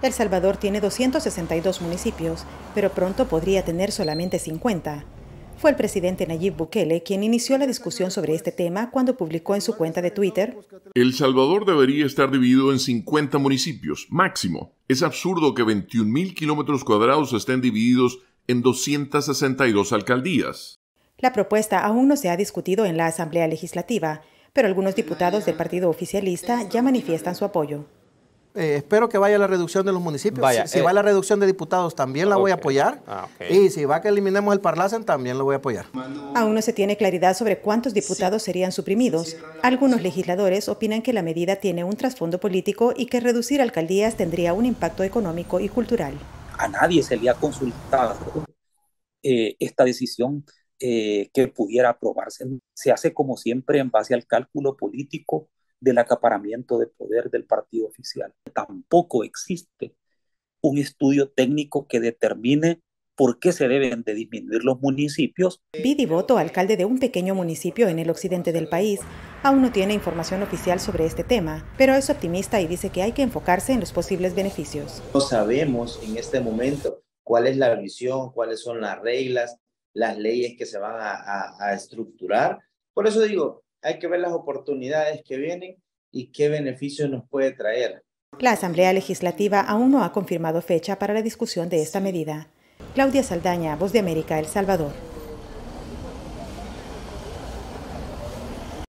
El Salvador tiene 262 municipios, pero pronto podría tener solamente 50. Fue el presidente Nayib Bukele quien inició la discusión sobre este tema cuando publicó en su cuenta de Twitter. El Salvador debería estar dividido en 50 municipios, máximo. Es absurdo que 21.000 kilómetros cuadrados estén divididos en 262 alcaldías. La propuesta aún no se ha discutido en la Asamblea Legislativa, pero algunos diputados del partido oficialista ya manifiestan su apoyo. Eh, espero que vaya la reducción de los municipios. si, eh, va la reducción de diputados, también la voy a apoyar. Ah, y si va que eliminemos el Parlacen, también lo voy a apoyar. Aún no se tiene claridad sobre cuántos diputados serían suprimidos. Algunos legisladores opinan que la medida tiene un trasfondo político y que reducir alcaldías tendría un impacto económico y cultural. A nadie se le ha consultado eh, esta decisión que pudiera aprobarse. Se hace como siempre en base al cálculo político del acaparamiento de poder del partido oficial. Tampoco existe un estudio técnico que determine por qué se deben de disminuir los municipios. Vidi Boto, alcalde de un pequeño municipio en el occidente del país, aún no tiene información oficial sobre este tema, pero es optimista y dice que hay que enfocarse en los posibles beneficios. No sabemos en este momento cuál es la visión, cuáles son las reglas, las leyes que se van a estructurar. Por eso digo, hay que ver las oportunidades que vienen y qué beneficio nos puede traer. La Asamblea Legislativa aún no ha confirmado fecha para la discusión de esta medida. Claudia Saldaña, Voz de América, El Salvador.